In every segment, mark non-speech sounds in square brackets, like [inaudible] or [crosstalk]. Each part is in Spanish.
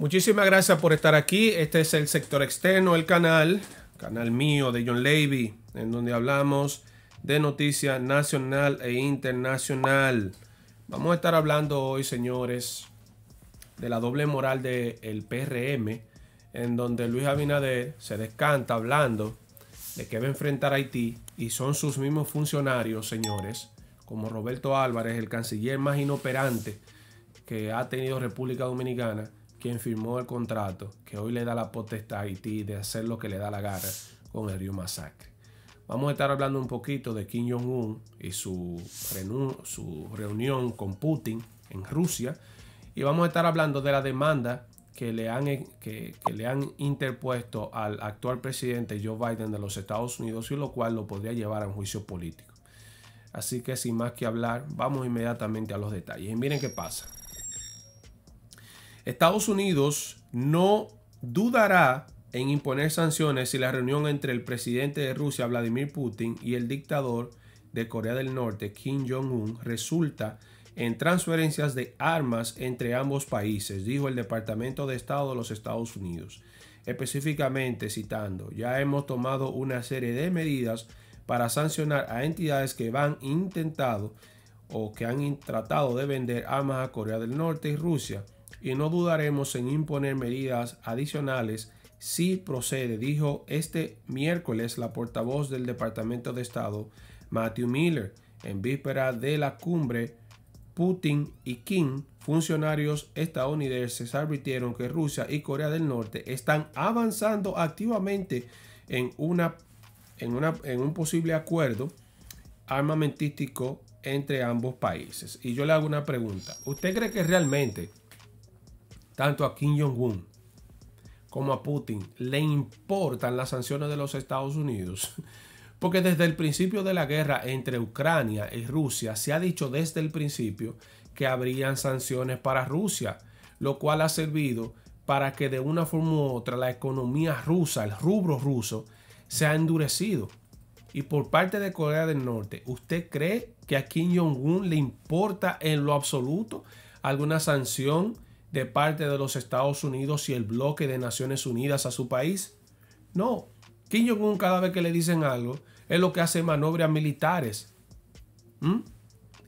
Muchísimas gracias por estar aquí. Este es el sector externo el canal, canal mío de John Levy, en donde hablamos de noticias nacional e internacional. Vamos a estar hablando hoy, señores, de la doble moral del el PRM, en donde Luis Abinader se descanta hablando de que va a enfrentar a Haití y son sus mismos funcionarios, señores, como Roberto Álvarez, el canciller más inoperante que ha tenido República Dominicana quien firmó el contrato que hoy le da la potestad a Haití de hacer lo que le da la gana con el río Masacre. Vamos a estar hablando un poquito de Kim Jong-un y su, reunión con Putin en Rusia. Y vamos a estar hablando de la demanda que le han, que le han interpuesto al actual presidente Joe Biden de los Estados Unidos y lo cual lo podría llevar a un juicio político. Así que sin más que hablar, vamos inmediatamente a los detalles. Y miren qué pasa. Estados Unidos no dudará en imponer sanciones si la reunión entre el presidente de Rusia, Vladimir Putin, y el dictador de Corea del Norte, Kim Jong-un, resulta en transferencias de armas entre ambos países, dijo el Departamento de Estado de los Estados Unidos. Específicamente citando, ya hemos tomado una serie de medidas para sancionar a entidades que van intentado o que han tratado de vender armas a Corea del Norte y Rusia y no dudaremos en imponer medidas adicionales si procede, dijo este miércoles la portavoz del Departamento de Estado, Matthew Miller, en víspera de la cumbre. Putin y Kim, funcionarios estadounidenses, advirtieron que Rusia y Corea del Norte están avanzando activamente en, una, en, en un posible acuerdo armamentístico entre ambos países. Y yo le hago una pregunta. ¿Usted cree que realmente tanto a Kim Jong-un como a Putin le importan las sanciones de los Estados Unidos. [laughs] Porque desde el principio de la guerra entre Ucrania y Rusia se ha dicho desde el principio que habrían sanciones para Rusia, lo cual ha servido para que de una forma u otra la economía rusa, el rubro ruso, se ha endurecido. Y por parte de Corea del Norte, ¿usted cree que a Kim Jong-un le importa en lo absoluto alguna sanción? de parte de los Estados Unidos y el bloque de Naciones Unidas a su país? No. Kim Jong-un cada vez que le dicen algo es lo que hace maniobras militares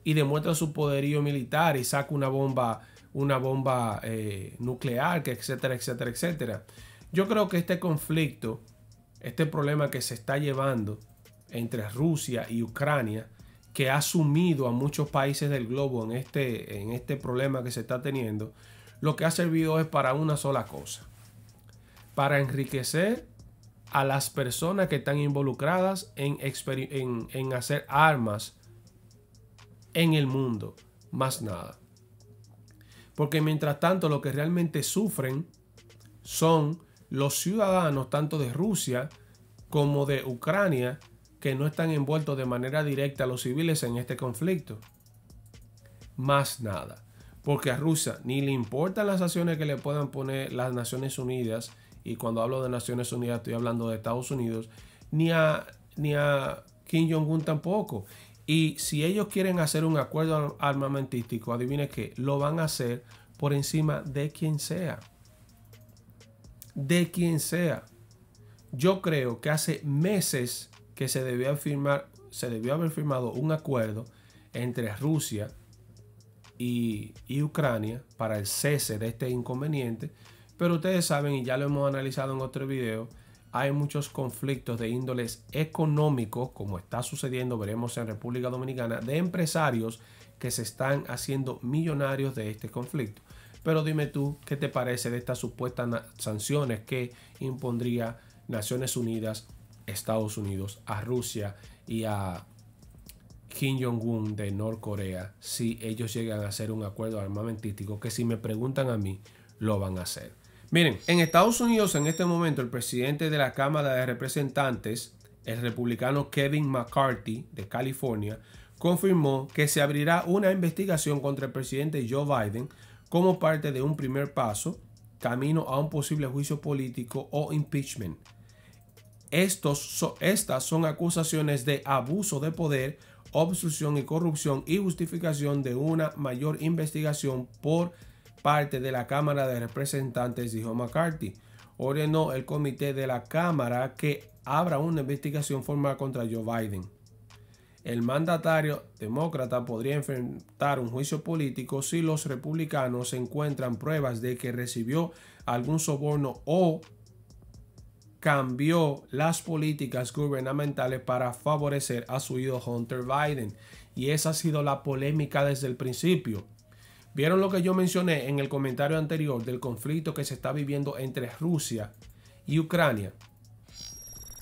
y demuestra su poderío militar y saca una bomba, una bomba eh, nuclear, etcétera, etcétera, etcétera. Yo creo que este conflicto, este problema que se está llevando entre Rusia y Ucrania, que ha sumido a muchos países del globo en este, en este problema que se está teniendo, lo que ha servido es para una sola cosa, para enriquecer a las personas que están involucradas en, hacer armas en el mundo, más nada. Porque mientras tanto lo que realmente sufren son los ciudadanos tanto de Rusia como de Ucrania que no están envueltos de manera directa a los civiles en este conflicto. Más nada. Porque a Rusia ni le importan las acciones que le puedan poner las Naciones Unidas, y cuando hablo de Naciones Unidas estoy hablando de Estados Unidos, ni a, ni a Kim Jong-un tampoco. Y si ellos quieren hacer un acuerdo armamentístico, adivine que lo van a hacer por encima de quien sea. De quien sea. Yo creo que hace meses que se debió, firmar, se debió haber firmado un acuerdo entre Rusia y, Ucrania para el cese de este inconveniente. Pero ustedes saben, y ya lo hemos analizado en otro video, hay muchos conflictos de índoles económicos, como está sucediendo, veremos en República Dominicana, de empresarios que se están haciendo millonarios de este conflicto. Pero dime tú, ¿qué te parece de estas supuestas sanciones que impondría Naciones Unidas, Estados Unidos, a Rusia y a Kim Jong-un de Corea, si ellos llegan a hacer un acuerdo armamentístico que si me preguntan a mí, lo van a hacer. Miren, en Estados Unidos en este momento el presidente de la Cámara de Representantes, el republicano Kevin McCarthy de California, confirmó que se abrirá una investigación contra el presidente Joe Biden como parte de un primer paso camino a un posible juicio político o impeachment. Estos, estas son acusaciones de abuso de poder obstrucción y corrupción y justificación de una mayor investigación por parte de la Cámara de Representantes, dijo McCarthy. Ordenó el comité de la Cámara que abra una investigación formal contra Joe Biden. El mandatario demócrata podría enfrentar un juicio político si los republicanos encuentran pruebas de que recibió algún soborno o cambió las políticas gubernamentales para favorecer a su hijo Hunter Biden. Y esa ha sido la polémica desde el principio. Vieron lo que yo mencioné en el comentario anterior del conflicto que se está viviendo entre Rusia y Ucrania.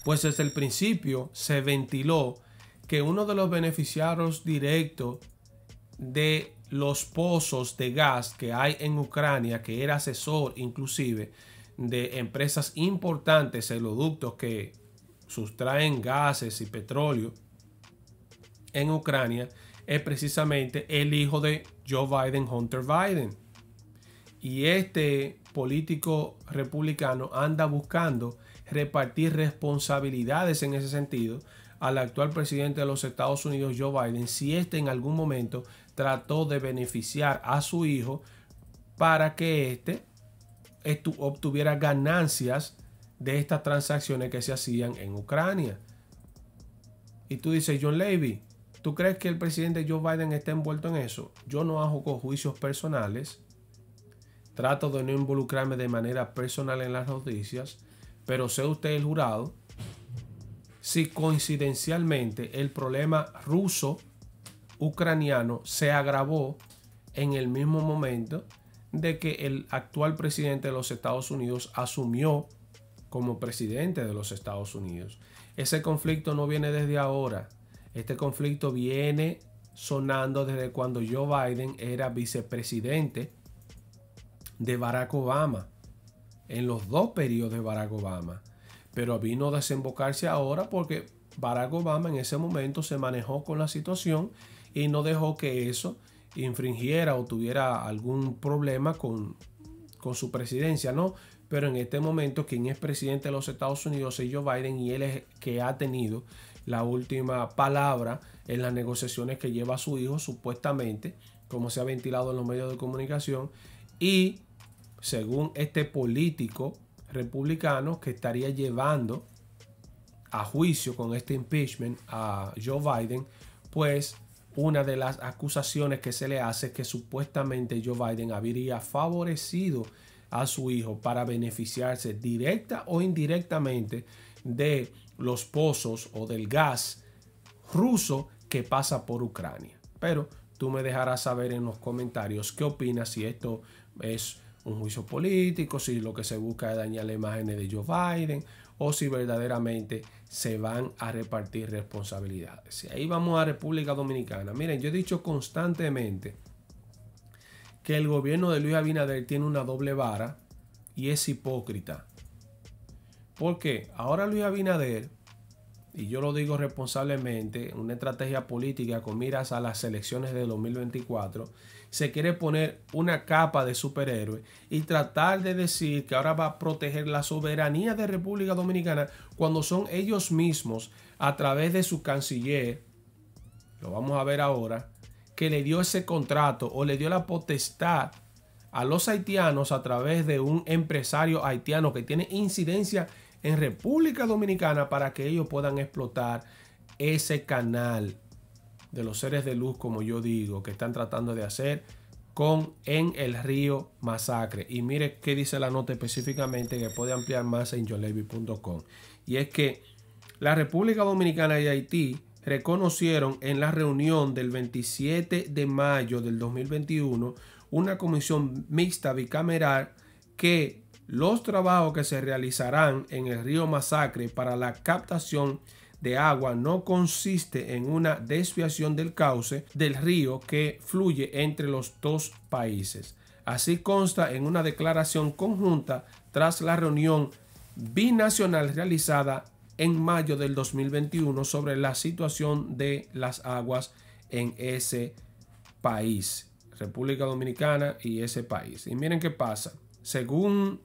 Pues desde el principio se ventiló que uno de los beneficiarios directos de los pozos de gas que hay en Ucrania, que era asesor inclusive, de empresas importantes, eloductos que sustraen gases y petróleo en Ucrania, es precisamente el hijo de Joe Biden, Hunter Biden. Y este político republicano anda buscando repartir responsabilidades en ese sentido al actual presidente de los Estados Unidos, Joe Biden, si este en algún momento trató de beneficiar a su hijo para que éste obtuviera ganancias de estas transacciones que se hacían en Ucrania. Y tú dices, John Levy, ¿tú crees que el presidente Joe Biden está envuelto en eso? Yo no hago con juicios personales. Trato de no involucrarme de manera personal en las noticias. Pero sé usted el jurado si coincidencialmente el problema ruso-ucraniano se agravó en el mismo momento de que el actual presidente de los Estados Unidos asumió como presidente de los Estados Unidos. Ese conflicto no viene desde ahora. Este conflicto viene sonando desde cuando Joe Biden era vicepresidente de Barack Obama, en los dos periodos de Barack Obama. Pero vino a desembocarse ahora porque Barack Obama en ese momento se manejó con la situación y no dejó que eso infringiera o tuviera algún problema con, su presidencia, ¿no? Pero en este momento quien es presidente de los Estados Unidos es Joe Biden y él es que ha tenido la última palabra en las negociaciones que lleva a su hijo, supuestamente, como se ha ventilado en los medios de comunicación, y según este político republicano que estaría llevando a juicio con este impeachment a Joe Biden, pues una de las acusaciones que se le hace es que supuestamente Joe Biden habría favorecido a su hijo para beneficiarse directa o indirectamente de los pozos o del gas ruso que pasa por Ucrania. Pero tú me dejarás saber en los comentarios qué opinas si esto es un juicio político, si lo que se busca es dañar la imagen de Joe Biden o si verdaderamente se van a repartir responsabilidades. Y ahí vamos a República Dominicana. Miren, yo he dicho constantemente que el gobierno de Luis Abinader tiene una doble vara y es hipócrita. Porque ahora Luis Abinader y yo lo digo responsablemente, una estrategia política con miras a las elecciones de 2024, se quiere poner una capa de superhéroe y tratar de decir que ahora va a proteger la soberanía de República Dominicana cuando son ellos mismos a través de su canciller, lo vamos a ver ahora, que le dio ese contrato o le dio la potestad a los haitianos a través de un empresario haitiano que tiene incidencia en República Dominicana para que ellos puedan explotar ese canal de los seres de luz, como yo digo, que están tratando de hacer con En el Río Masacre. Y mire qué dice la nota específicamente que puede ampliar más en yolevi.com. Y es que la República Dominicana y Haití reconocieron en la reunión del 27 de mayo del 2021 una comisión mixta bicameral que los trabajos que se realizarán en el río Masacre para la captación de agua no consiste en una desviación del cauce del río que fluye entre los dos países. Así consta en una declaración conjunta tras la reunión binacional realizada en mayo del 2021 sobre la situación de las aguas en ese país, República Dominicana y ese país. Y miren qué pasa. Según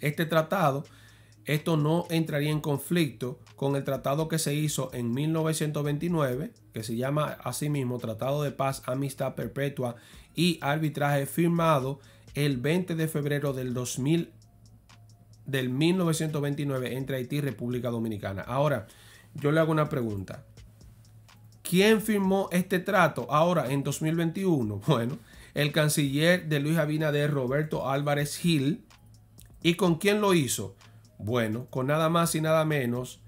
este tratado, esto no entraría en conflicto con el tratado que se hizo en 1929, que se llama asimismo Tratado de Paz, Amistad Perpetua y Arbitraje firmado el 20 de febrero del 2000 del 1929 entre Haití y República Dominicana. Ahora, yo le hago una pregunta. ¿Quién firmó este trato ahora en 2021? [laughs] Bueno, el canciller de Luis Abinader, Roberto Álvarez Gil, ¿Y con quién lo hizo? Bueno, con nada más y nada menos,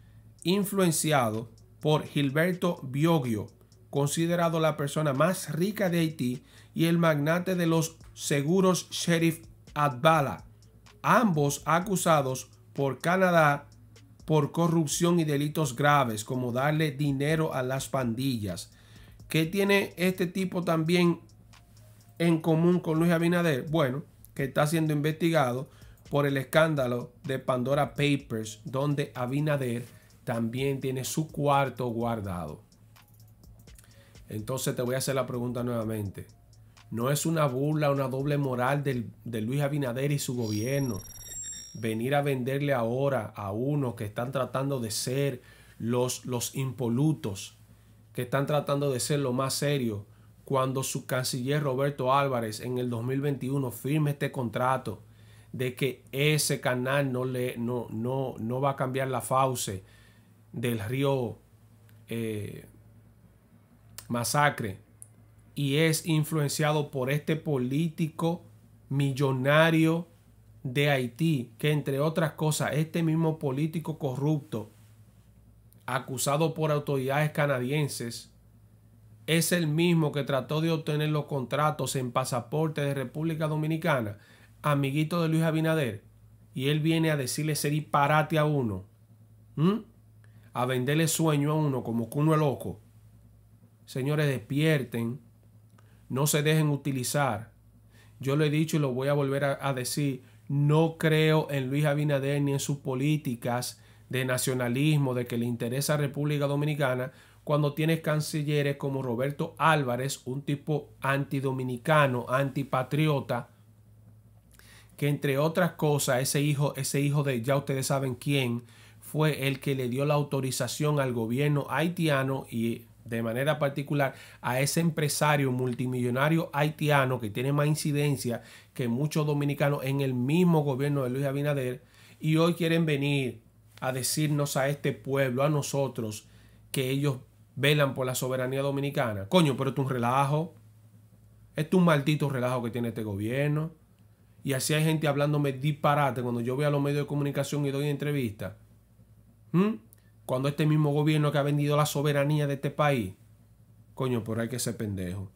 influenciado por Gilberto Biogio, considerado la persona más rica de Haití y el magnate de los seguros Sheriff Adbala, ambos acusados por Canadá por corrupción y delitos graves como darle dinero a las pandillas. ¿Qué tiene este tipo también en común con Luis Abinader? Bueno, que está siendo investigado por el escándalo de Pandora Papers, donde Abinader también tiene su cuarto guardado. Entonces te voy a hacer la pregunta nuevamente. No es una burla, una doble moral del, de Luis Abinader y su gobierno. Venir a venderle ahora a unos que están tratando de ser los, los impolutos, que están tratando de ser lo más serio, cuando su canciller Roberto Álvarez en el 2021 firme este contrato de que ese canal no, le, no, va a cambiar la fauce del río eh, Masacre y es influenciado por este político millonario de Haití, que entre otras cosas, este mismo político corrupto, acusado por autoridades canadienses, es el mismo que trató de obtener los contratos en pasaporte de República Dominicana amiguito de Luis Abinader y él viene a decirle ese disparate a uno, a venderle sueño a uno como que uno es loco. Señores, despierten, no se dejen utilizar. Yo lo he dicho y lo voy a volver a, decir, no creo en Luis Abinader ni en sus políticas de nacionalismo, de que le interesa República Dominicana, cuando tienes cancilleres como Roberto Álvarez, un tipo antidominicano, antipatriota, que entre otras cosas, ese hijo, ese hijo de ya ustedes saben quién, fue el que le dio la autorización al gobierno haitiano y de manera particular a ese empresario multimillonario haitiano que tiene más incidencia que muchos dominicanos en el mismo gobierno de Luis Abinader y hoy quieren venir a decirnos a este pueblo, a nosotros, que ellos velan por la soberanía dominicana. Coño, pero es un relajo. Es un maldito relajo que tiene este gobierno. Y así hay gente hablándome disparate cuando yo voy a los medios de comunicación y doy entrevista. ¿Mm? Cuando este mismo gobierno que ha vendido la soberanía de este país. Coño, por ahí que ser pendejo.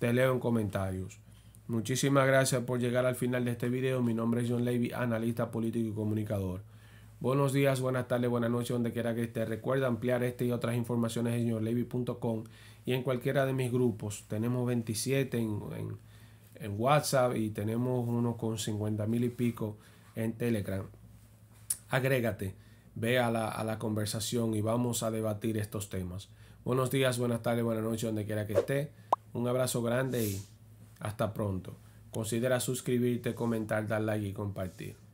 Te leo en comentarios. Muchísimas gracias por llegar al final de este video. Mi nombre es John Levy, analista político y comunicador. Buenos días, buenas tardes, buenas noches, donde quiera que esté. Recuerda ampliar este y otras informaciones en johnlevy.com y en cualquiera de mis grupos. Tenemos 27 en en WhatsApp y tenemos uno con 50 mil y pico en Telegram. Agrégate, ve a la, a la conversación y vamos a debatir estos temas. Buenos días, buenas tardes, buenas noches, donde quiera que esté. Un abrazo grande y hasta pronto. Considera suscribirte, comentar, dar like y compartir.